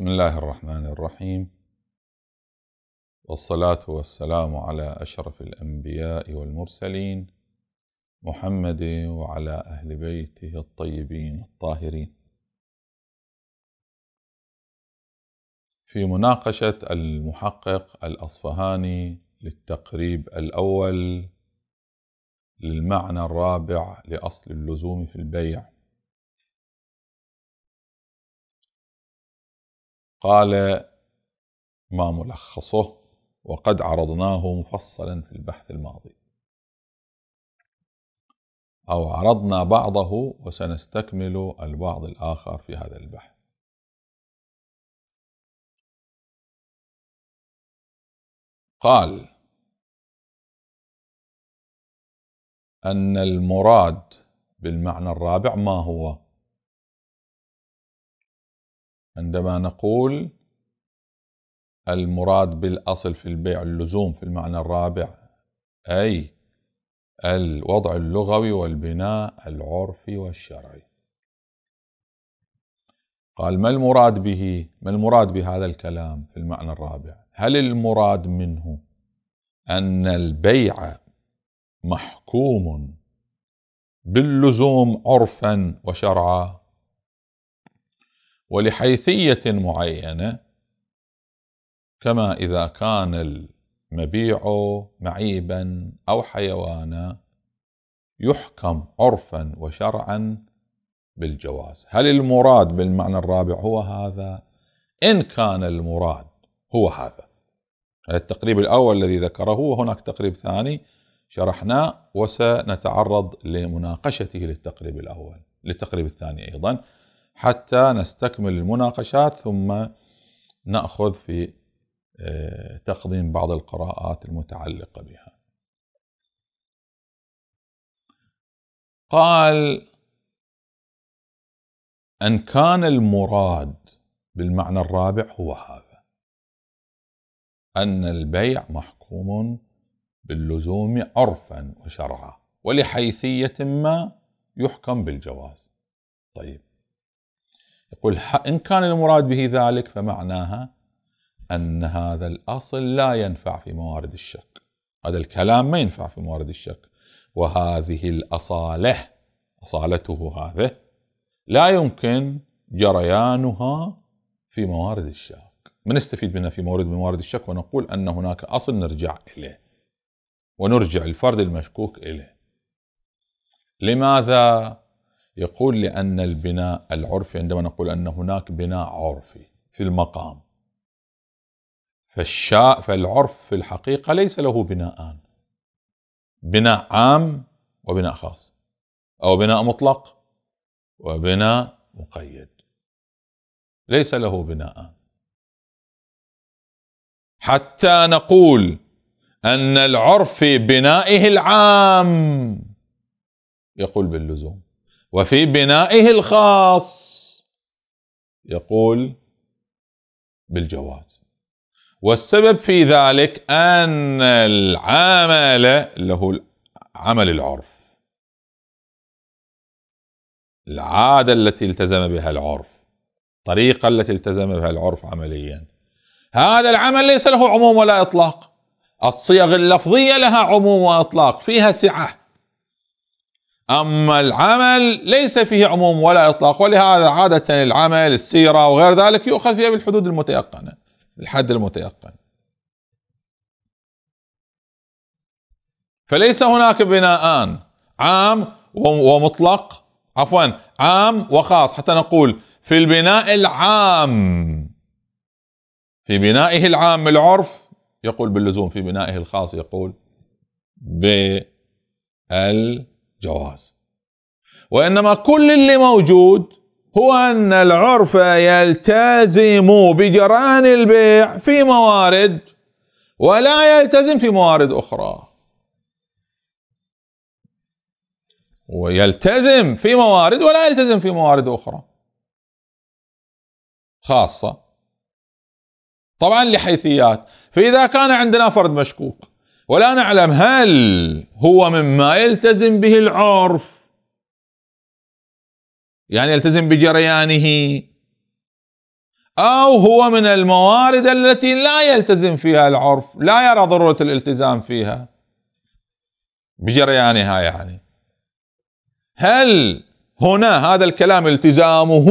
بسم الله الرحمن الرحيم والصلاة والسلام على أشرف الأنبياء والمرسلين محمد وعلى أهل بيته الطيبين الطاهرين في مناقشة المحقق الأصفهاني للتقريب الأول للمعنى الرابع لأصل اللزوم في البيع قال ما ملخصه وقد عرضناه مفصلا في البحث الماضي او عرضنا بعضه وسنستكمل البعض الاخر في هذا البحث قال ان المراد بالمعنى الرابع ما هو عندما نقول المراد بالأصل في البيع اللزوم في المعنى الرابع أي الوضع اللغوي والبناء العرفي والشرعي قال ما المراد به ما المراد بهذا الكلام في المعنى الرابع هل المراد منه أن البيع محكوم باللزوم عرفا وشرعا ولحيثية معينة كما إذا كان المبيع معيبا أو حيوانا يحكم عرفا وشرعا بالجواز هل المراد بالمعنى الرابع هو هذا إن كان المراد هو هذا التقريب الأول الذي ذكره وهناك تقريب ثاني شرحناه وسنتعرض لمناقشته للتقريب الأول للتقريب الثاني أيضا حتى نستكمل المناقشات ثم ناخذ في آه، تقديم بعض القراءات المتعلقه بها قال ان كان المراد بالمعنى الرابع هو هذا ان البيع محكوم باللزوم عرفا وشرعا ولحيثيه ما يحكم بالجواز طيب يقول إن كان المراد به ذلك فمعناها أن هذا الأصل لا ينفع في موارد الشك هذا الكلام ما ينفع في موارد الشك وهذه الأصالة أصالته هذه لا يمكن جريانها في موارد الشك ما نستفيد منها في مورد من موارد الشك ونقول أن هناك أصل نرجع إليه ونرجع الفرد المشكوك إليه لماذا يقول لأن البناء العرفي عندما نقول أن هناك بناء عرفي في المقام فالشاء فالعرف في الحقيقة ليس له بناءان بناء عام وبناء خاص أو بناء مطلق وبناء مقيد ليس له بناءان حتى نقول أن العرف في بنائه العام يقول باللزوم وفي بنائه الخاص يقول بالجواز والسبب في ذلك أن العمل له عمل العرف العادة التي التزم بها العرف الطريقة التي التزم بها العرف عمليا هذا العمل ليس له عموم ولا إطلاق الصيغ اللفظية لها عموم وإطلاق فيها سعة أما العمل ليس فيه عموم ولا إطلاق ولهذا عادة العمل السيرة وغير ذلك يؤخذ فيها بالحدود المتيقنة الحد المتيقن فليس هناك بناءان عام ومطلق عفوا عام وخاص حتى نقول في البناء العام في بنائه العام العرف يقول باللزوم في بنائه الخاص يقول بال جواز وإنما كل اللي موجود هو أن العرف يلتزم بجران البيع في موارد ولا يلتزم في موارد أخرى ويلتزم في موارد ولا يلتزم في موارد أخرى خاصة طبعا لحيثيات فإذا كان عندنا فرد مشكوك ولا نعلم هل هو مما يلتزم به العرف يعني يلتزم بجريانه أو هو من الموارد التي لا يلتزم فيها العرف لا يرى ضرورة الالتزام فيها بجريانها يعني هل هنا هذا الكلام التزامه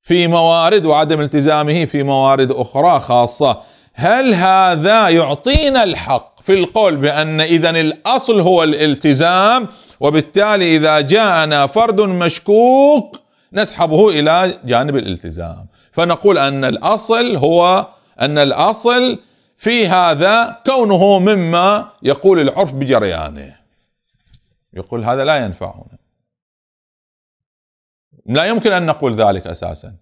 في موارد وعدم التزامه في موارد أخرى خاصة هل هذا يعطينا الحق في القول بان اذا الاصل هو الالتزام وبالتالي اذا جاءنا فرد مشكوك نسحبه الى جانب الالتزام فنقول ان الاصل هو ان الاصل في هذا كونه مما يقول العرف بجريانه يقول هذا لا ينفعنا لا يمكن ان نقول ذلك اساسا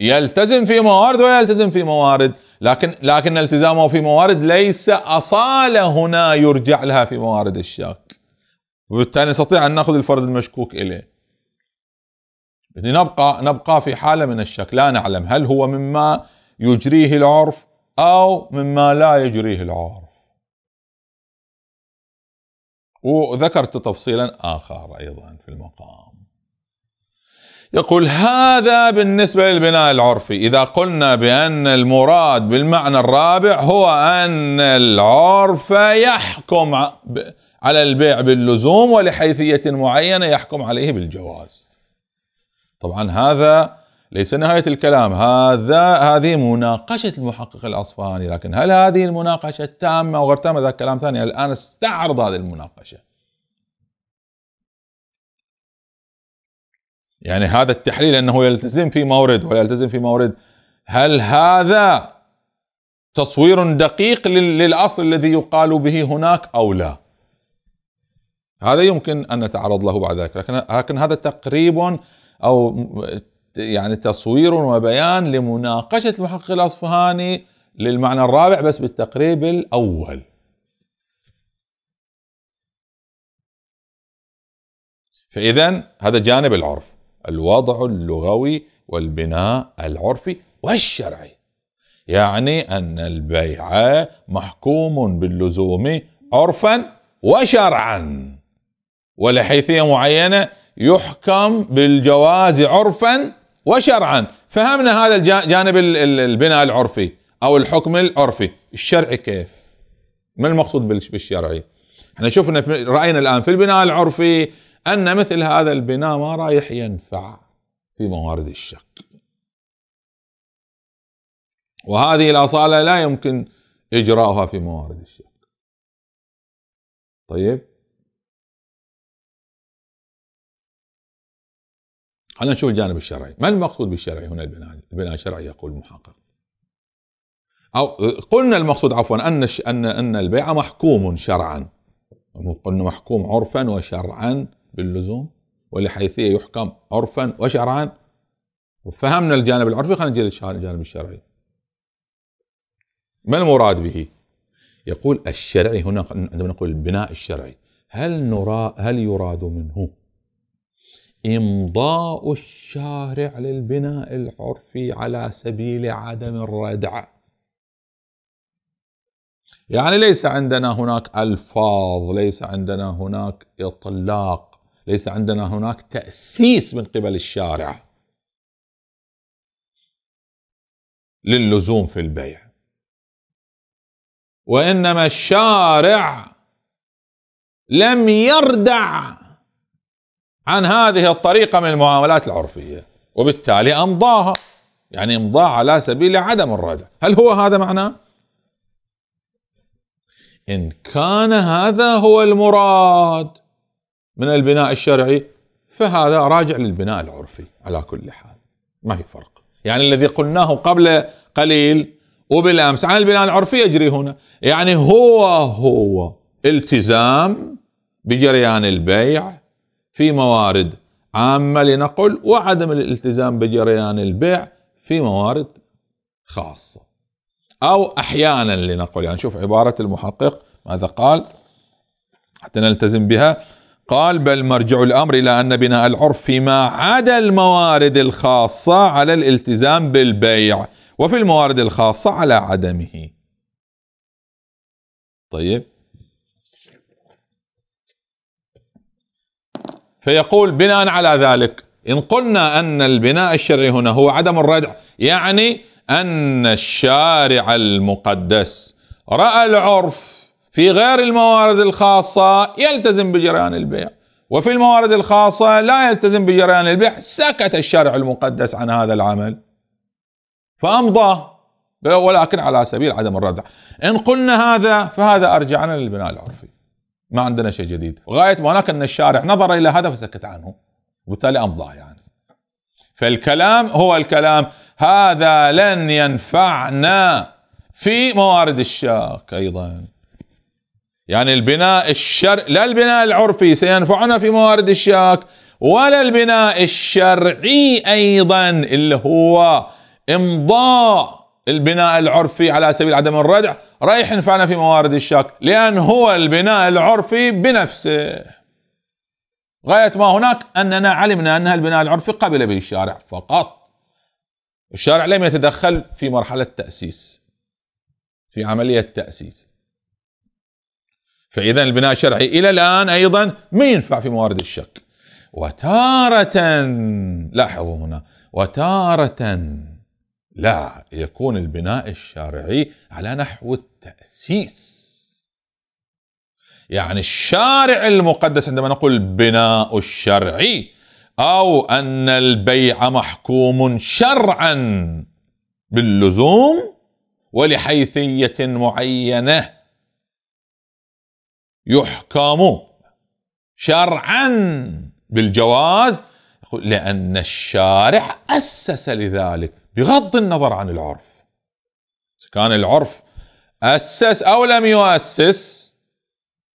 يلتزم في موارد ويلتزم في موارد لكن لكن التزامه في موارد ليس أصالة هنا يرجع لها في موارد الشاك وبالتالي نستطيع أن نأخذ الفرد المشكوك إليه نبقى نبقى في حالة من الشك لا نعلم هل هو مما يجريه العرف أو مما لا يجريه العرف وذكرت تفصيلا آخر أيضا في المقام يقول هذا بالنسبة للبناء العرفي إذا قلنا بأن المراد بالمعنى الرابع هو أن العرف يحكم على البيع باللزوم ولحيثية معينة يحكم عليه بالجواز طبعا هذا ليس نهاية الكلام هذا هذه مناقشة المحقق الأصفهاني لكن هل هذه المناقشة تامة وغير تامة ذا كلام ثاني الآن استعرض هذه المناقشة يعني هذا التحليل انه يلتزم في مورد ويلتزم في مورد هل هذا تصوير دقيق للاصل الذي يقال به هناك او لا؟ هذا يمكن ان نتعرض له بعد ذلك، لكن لكن هذا تقريب او يعني تصوير وبيان لمناقشه المحقق الاصفهاني للمعنى الرابع بس بالتقريب الاول. فاذا هذا جانب العرف. الوضع اللغوي والبناء العرفي والشرعي يعني أن البيع محكوم باللزوم عرفا وشرعا ولحيثية معينة يحكم بالجواز عرفا وشرعا فهمنا هذا الجانب البناء العرفي أو الحكم العرفي الشرعي كيف ما المقصود بالشرعي احنا شفنا رأينا الآن في البناء العرفي أن مثل هذا البناء ما رايح ينفع في موارد الشق وهذه الأصالة لا يمكن إجراؤها في موارد الشق طيب خلينا نشوف الجانب الشرعي ما المقصود بالشرعي هنا البناء البناء الشرعي يقول المحقق أو قلنا المقصود عفوا أن أن أن البيع محكوم شرعا قلنا محكوم عرفا وشرعا باللزوم ولحيثية يحكم عرفا وشرعا وفهمنا الجانب العرفي خلينا نجي للجانب الشرعي ما المراد به؟ يقول الشرعي هنا عندما نقول البناء الشرعي هل نرى هل يراد منه إمضاء الشارع للبناء العرفي على سبيل عدم الردع يعني ليس عندنا هناك ألفاظ ليس عندنا هناك إطلاق ليس عندنا هناك تأسيس من قبل الشارع للزوم في البيع وإنما الشارع لم يردع عن هذه الطريقة من المعاملات العرفية وبالتالي أمضاها يعني أمضاها على سبيل عدم الردع هل هو هذا معناه إن كان هذا هو المراد من البناء الشرعي فهذا راجع للبناء العرفي على كل حال ما في فرق يعني الذي قلناه قبل قليل وبالامس عن البناء العرفي يجري هنا يعني هو هو التزام بجريان البيع في موارد عامه لنقل وعدم الالتزام بجريان البيع في موارد خاصه او احيانا لنقل يعني شوف عباره المحقق ماذا قال حتى نلتزم بها قال بل مرجع الامر الى ان بناء العرف فيما عدا الموارد الخاصه على الالتزام بالبيع وفي الموارد الخاصه على عدمه. طيب فيقول بناء على ذلك ان قلنا ان البناء الشرعي هنا هو عدم الردع يعني ان الشارع المقدس راى العرف في غير الموارد الخاصة يلتزم بجريان البيع وفي الموارد الخاصة لا يلتزم بجريان البيع سكت الشارع المقدس عن هذا العمل فأمضى ولكن على سبيل عدم الردع إن قلنا هذا فهذا أرجعنا للبناء العرفي ما عندنا شيء جديد غاية ما هناك أن الشارع نظر إلى هذا فسكت عنه وبالتالي أمضى يعني فالكلام هو الكلام هذا لن ينفعنا في موارد الشاك أيضا يعني البناء الشرعي لا البناء العرفي سينفعنا في موارد الشاك ولا البناء الشرعي ايضا اللي هو امضاء البناء العرفي على سبيل عدم الردع رايح ينفعنا في موارد الشاك لان هو البناء العرفي بنفسه غايه ما هناك اننا علمنا ان البناء العرفي قبل به الشارع فقط الشارع لم يتدخل في مرحله تاسيس في عمليه تاسيس فإذا البناء الشرعي إلى الآن أيضا ما ينفع في موارد الشك وتارة لاحظوا هنا وتارة لا يكون البناء الشرعي على نحو التأسيس يعني الشارع المقدس عندما نقول بناء الشرعي أو أن البيع محكوم شرعا باللزوم ولحيثية معينة يحكم شرعا بالجواز يقول لأن الشارع أسس لذلك بغض النظر عن العرف كان العرف أسس أو لم يؤسس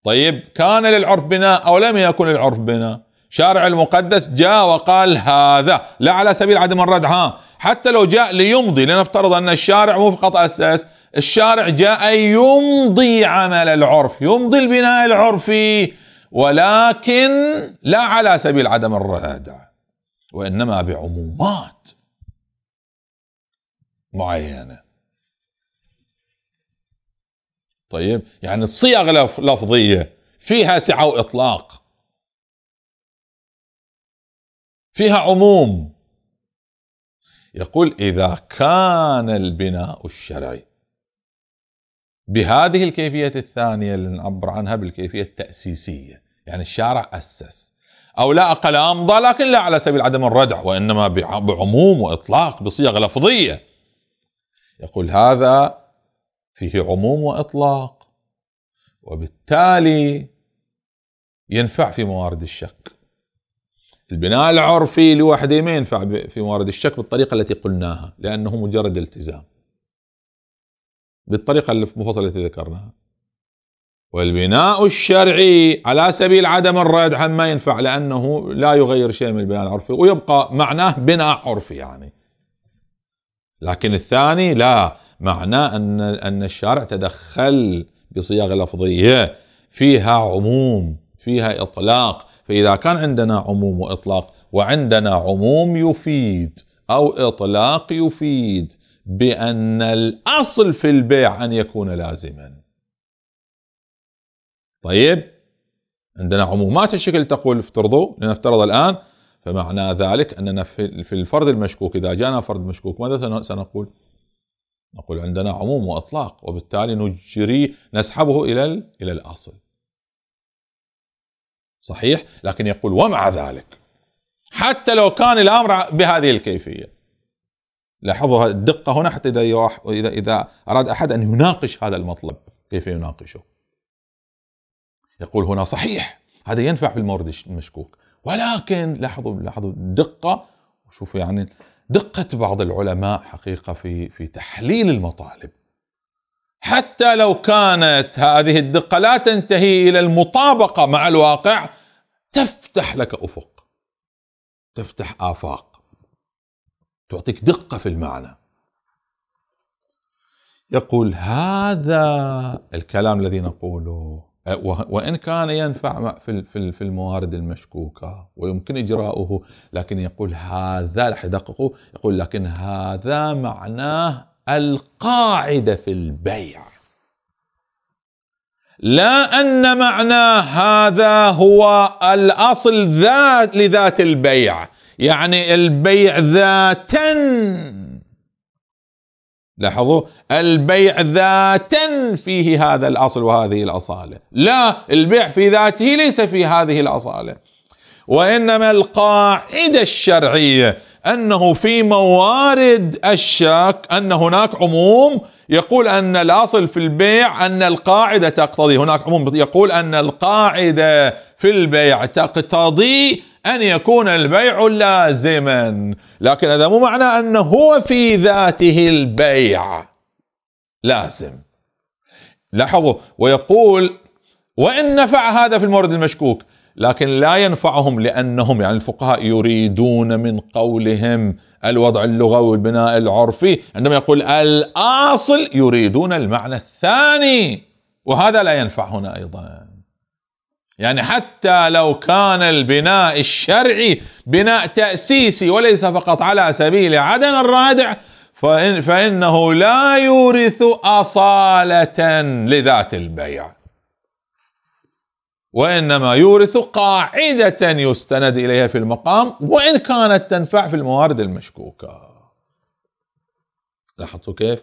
طيب كان للعرف بناء أو لم يكن للعرف بناء شارع المقدس جاء وقال هذا لا على سبيل عدم الردع ها حتى لو جاء ليمضي لنفترض أن الشارع مو فقط أسس الشارع جاء يمضي عمل العرف يمضي البناء العرفي ولكن لا على سبيل عدم الردع وانما بعمومات معينه طيب يعني الصيغ لفظيه فيها سعه واطلاق فيها عموم يقول اذا كان البناء الشرعي بهذه الكيفية الثانية اللي نعبر عنها بالكيفية التأسيسية يعني الشارع أسس أو لا أقل أمضى لكن لا على سبيل عدم الردع وإنما بعموم وإطلاق بصيغ لفظية يقول هذا فيه عموم وإطلاق وبالتالي ينفع في موارد الشك البناء العرفي لوحده ما ينفع في موارد الشك بالطريقة التي قلناها لأنه مجرد التزام بالطريقه المفصله التي ذكرناها والبناء الشرعي على سبيل عدم الرد عن ما ينفع لانه لا يغير شيء من البناء العرفي ويبقى معناه بناء عرفي يعني لكن الثاني لا معناه ان ان الشارع تدخل بصياغه لفظيه فيها عموم فيها اطلاق فاذا كان عندنا عموم واطلاق وعندنا عموم يفيد او اطلاق يفيد بأن الأصل في البيع أن يكون لازما طيب عندنا عمومات الشكل تقول افترضوا لنفترض الآن فمعنى ذلك أننا في الفرد المشكوك إذا جاءنا فرد مشكوك ماذا سنقول نقول عندنا عموم وإطلاق وبالتالي نجري نسحبه إلى إلى الأصل صحيح لكن يقول ومع ذلك حتى لو كان الأمر بهذه الكيفية لاحظوا الدقة هنا حتى إذا إذا إذا أراد أحد أن يناقش هذا المطلب كيف يناقشه؟ يقول هنا صحيح هذا ينفع في المورد المشكوك ولكن لاحظوا لاحظوا الدقة وشوفوا يعني دقة بعض العلماء حقيقة في في تحليل المطالب حتى لو كانت هذه الدقة لا تنتهي إلى المطابقة مع الواقع تفتح لك أفق تفتح آفاق تعطيك دقة في المعنى يقول هذا الكلام الذي نقوله وإن كان ينفع في الموارد المشكوكة ويمكن إجراؤه لكن يقول هذا راح يدققه يقول لكن هذا معناه القاعدة في البيع لا أن معنى هذا هو الأصل ذات لذات البيع يعني البيع ذاتا لاحظوا البيع ذاتا فيه هذا الاصل وهذه الاصاله لا البيع في ذاته ليس في هذه الاصاله وانما القاعده الشرعيه انه في موارد الشك ان هناك عموم يقول ان الاصل في البيع ان القاعده تقتضي هناك عموم يقول ان القاعده في البيع تقتضي أن يكون البيع لازما لكن هذا مو معنى أنه هو في ذاته البيع لازم لاحظوا ويقول وإن نفع هذا في المورد المشكوك لكن لا ينفعهم لأنهم يعني الفقهاء يريدون من قولهم الوضع اللغوي والبناء العرفي عندما يقول الأصل يريدون المعنى الثاني وهذا لا ينفع هنا أيضا يعني حتى لو كان البناء الشرعي بناء تأسيسي وليس فقط على سبيل عدم الرادع فإن فإنه لا يورث أصالة لذات البيع وإنما يورث قاعدة يستند إليها في المقام وإن كانت تنفع في الموارد المشكوكة لاحظتوا كيف؟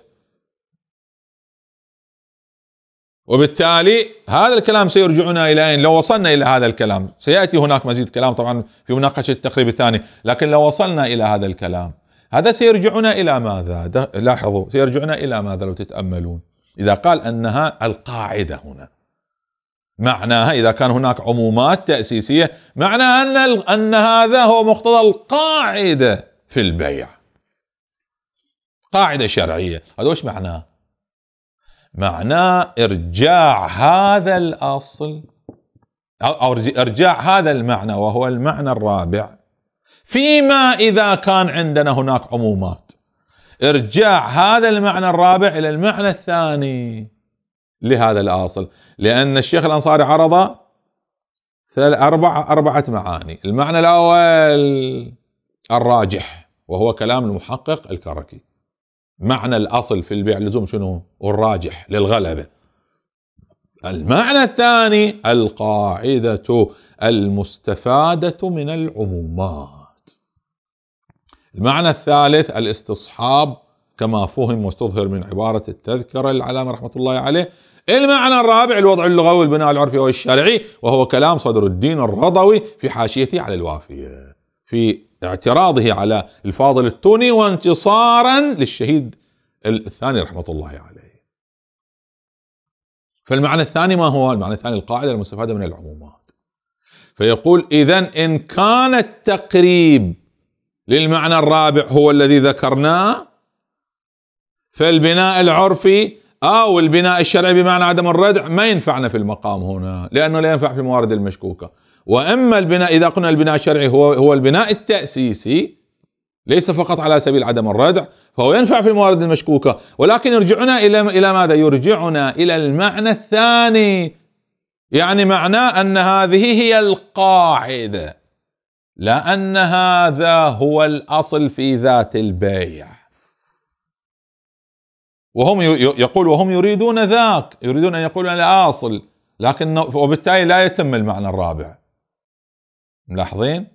وبالتالي هذا الكلام سيرجعنا الى اين؟ لو وصلنا الى هذا الكلام، سياتي هناك مزيد كلام طبعا في مناقشه التقريب الثاني، لكن لو وصلنا الى هذا الكلام، هذا سيرجعنا الى ماذا؟ لاحظوا سيرجعنا الى ماذا لو تتاملون؟ اذا قال انها القاعده هنا. معناها اذا كان هناك عمومات تاسيسيه، معنى ان ان هذا هو مقتضى القاعده في البيع. قاعده شرعيه، هذا وش معناه؟ معناه ارجاع هذا الاصل او ارجاع هذا المعنى وهو المعنى الرابع فيما اذا كان عندنا هناك عمومات ارجاع هذا المعنى الرابع الى المعنى الثاني لهذا الاصل لان الشيخ الانصاري عرض أربعة أربعة معاني المعنى الأول الراجح وهو كلام المحقق الكركي معنى الاصل في البيع اللزوم شنو؟ الراجح للغلبه. المعنى الثاني القاعده المستفاده من العمومات. المعنى الثالث الاستصحاب كما فهم واستظهر من عباره التذكره للعلامه رحمه الله عليه. المعنى الرابع الوضع اللغوي والبناء العرفي والشرعي وهو كلام صدر الدين الرضوي في حاشيته على الوافيه. في اعتراضه على الفاضل التوني وانتصارا للشهيد الثاني رحمة الله عليه فالمعنى الثاني ما هو؟ المعنى الثاني القاعدة المستفادة من العمومات فيقول إذا إن كان التقريب للمعنى الرابع هو الذي ذكرناه فالبناء العرفي أو آه، البناء الشرعي بمعنى عدم الردع ما ينفعنا في المقام هنا لأنه لا ينفع في الموارد المشكوكة وأما البناء إذا قلنا البناء الشرعي هو هو البناء التأسيسي ليس فقط على سبيل عدم الردع فهو ينفع في الموارد المشكوكة ولكن يرجعنا إلى إلى ماذا؟ يرجعنا إلى المعنى الثاني يعني معناه أن هذه هي القاعدة لأن هذا هو الأصل في ذات البيع وهم يقول وهم يريدون ذاك يريدون أن يقولوا أنا آصل لكن وبالتالي لا يتم المعنى الرابع ملاحظين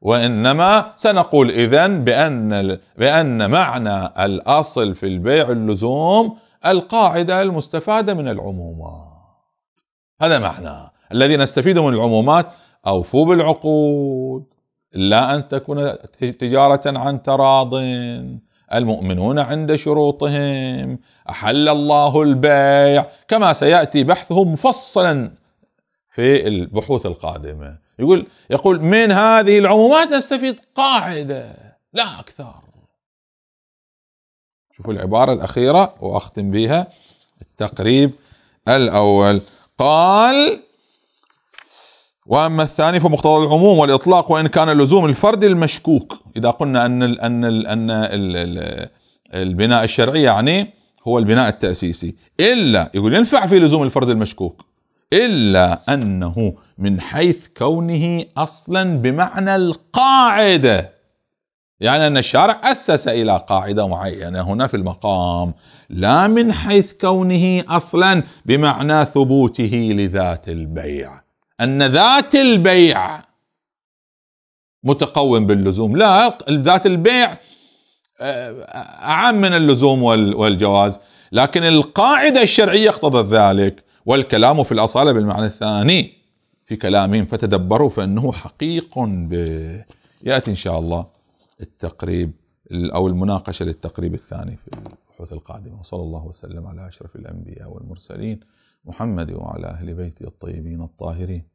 وإنما سنقول إذا بأن بأن معنى الأصل في البيع اللزوم القاعدة المستفادة من العمومات هذا معنى الذي نستفيده من العمومات أوفوا بالعقود لا أن تكون تجارة عن تراض المؤمنون عند شروطهم احل الله البيع كما سياتي بحثه مفصلا في البحوث القادمه يقول يقول من هذه العمومات نستفيد قاعده لا اكثر شوفوا العباره الاخيره واختم بها التقريب الاول قال واما الثاني فمقتضى العموم والاطلاق وان كان لزوم الفرد المشكوك اذا قلنا ان الـ ان الـ ان الـ البناء الشرعي يعني هو البناء التاسيسي الا يقول ينفع في لزوم الفرد المشكوك الا انه من حيث كونه اصلا بمعنى القاعده يعني ان الشارع اسس الى قاعده معينه هنا في المقام لا من حيث كونه اصلا بمعنى ثبوته لذات البيع أن ذات البيع متقوم باللزوم لا ذات البيع آه، أعم من اللزوم والجواز لكن القاعدة الشرعية اقتضت ذلك والكلام في الأصالة بالمعنى الثاني في كلامهم فتدبروا فإنه حقيق به يأتي إن شاء الله التقريب أو المناقشة للتقريب الثاني في البحوث القادمة وصلى الله وسلم على أشرف الأنبياء والمرسلين محمد وعلى أهل بيته الطيبين الطاهرين